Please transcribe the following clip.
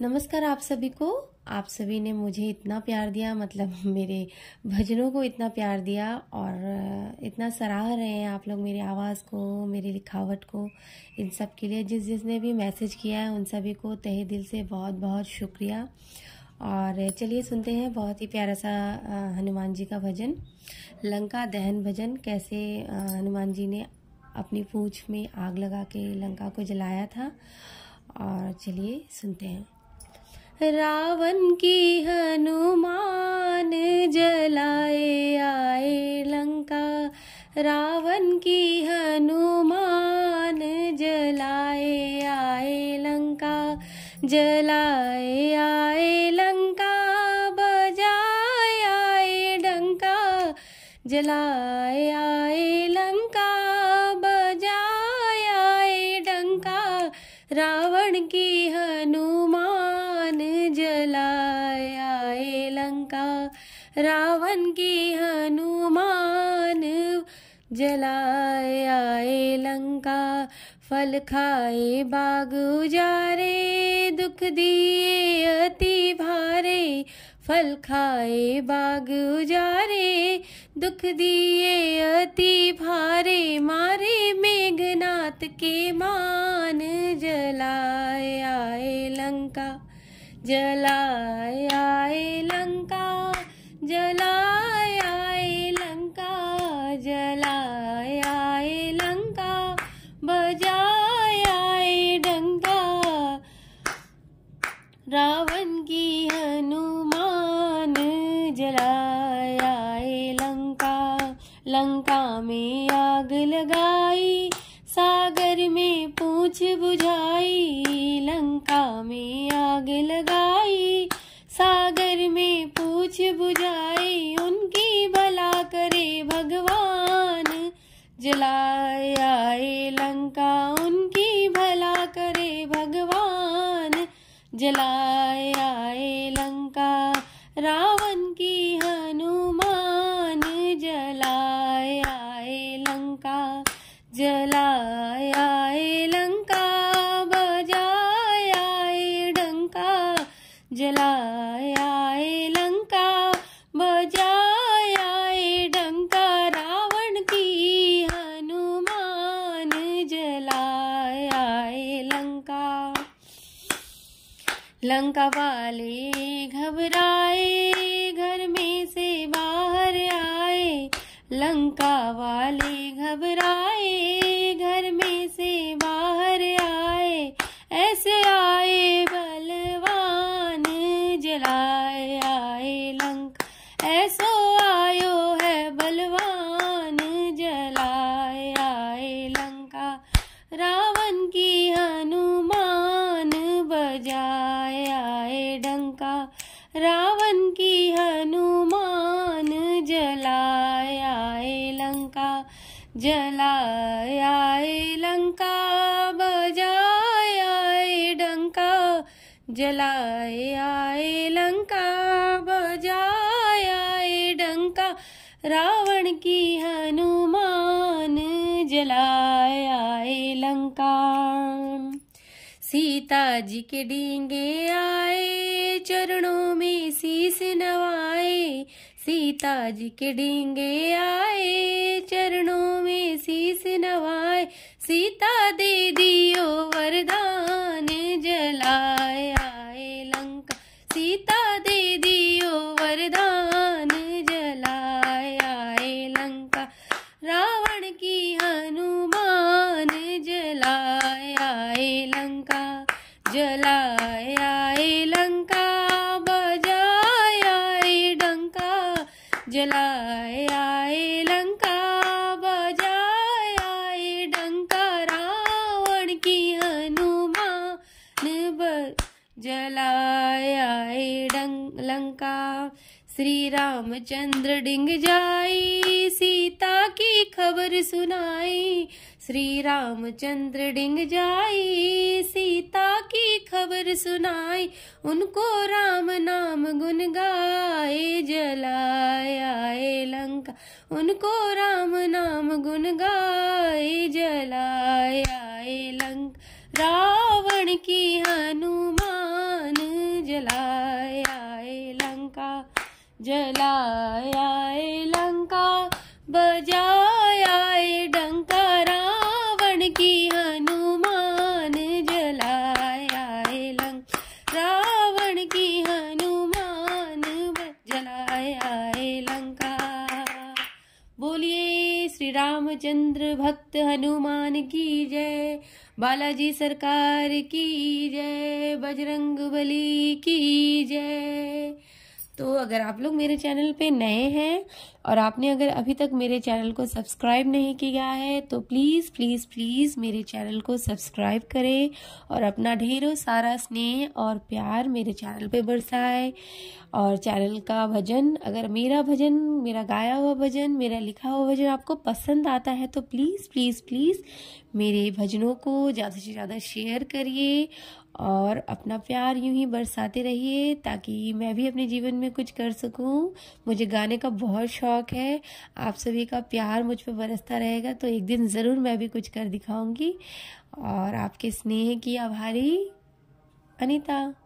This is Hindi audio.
नमस्कार आप सभी को आप सभी ने मुझे इतना प्यार दिया मतलब मेरे भजनों को इतना प्यार दिया और इतना सराह रहे हैं आप लोग मेरी आवाज़ को मेरी लिखावट को इन सब के लिए जिस जिसने भी मैसेज किया है उन सभी को तहे दिल से बहुत बहुत शुक्रिया और चलिए सुनते हैं बहुत ही प्यारा सा हनुमान जी का भजन लंका दहन भजन कैसे हनुमान जी ने अपनी पूछ में आग लगा के लंका को जलाया था और चलिए सुनते हैं रावण की हनुमान जलाए आए लंका रावण की हनुमान जलाए आए लंका जलाए आए लंका बजाए आए डंका जलाए रावण की हनुमान जलाया ए लंका रावण की हनुमान जलाया ए लंका फल खाए बाग उजारे दुख दिए अति भारे फल खाए बाग उजारे दुख दिए अति भारे मारे मेघनाथ के मान जलाए आए लंका जलाए आए लंका जलाए आए लंका जलाए आए लंका बजाए आए डंका रावण की हनुमान जलाए लंका में आग लगाई सागर में पूछ बुझाई लंका में आग लगाई सागर में पूछ बुझाई उनकी भला करे भगवान जलाए आए लंका उनकी भला करे भगवान जला लंका वाले घबराए घर में से बाहर आए लंका वाले घबराए जलाए लंका जलाए लंका बजाए डंका जलाए आए लंका बजाए डंका रावण की हनुमान जलाए आए लंका सीता जी के डींगे आए चरणों में शीस नवाए सीता जी के डींगे आए चरणों में शीस नवाए सीता दे दियो वरदान जलाए आए लंका सीता दे दियो वरदान जलाए आए लंका रावण की हनुमान जलाए आए लंका जला जलाए आए लंका बजाए आए डंका रावण की हनुमान ब जलाए आए डंग लंका श्री रामचंद्र डिंग जाई सीता की खबर सुनाई श्री रामचंद्र डिंग जाई सीता खबर सुनाई उनको राम नाम गुन गाए जलाए लंका उनको राम नाम गुन गाए जलाए लंका रावण की हनुमान जलाए लंका जलाए लंका बजा रामचंद्र भक्त हनुमान की जय बालाजी सरकार की जय बजरंग बली की जय तो अगर आप लोग मेरे चैनल पे नए हैं और आपने अगर अभी तक मेरे चैनल को सब्सक्राइब नहीं किया है तो प्लीज़ प्लीज़ प्लीज़ मेरे चैनल को सब्सक्राइब करें और अपना ढेरों सारा स्नेह और प्यार मेरे चैनल पे बरसाए और चैनल का भजन अगर मेरा भजन मेरा गाया हुआ भजन मेरा लिखा हुआ भजन आपको पसंद आता है तो प्लीज़ प्लीज़ प्लीज़ मेरे भजनों को ज़्यादा से ज़्यादा शेयर करिए और अपना प्यार यूं ही बरसाते रहिए ताकि मैं भी अपने जीवन में कुछ कर सकूं मुझे गाने का बहुत शौक़ है आप सभी का प्यार मुझ पर बरसता रहेगा तो एक दिन ज़रूर मैं भी कुछ कर दिखाऊंगी और आपके स्नेह की आभारी अनीता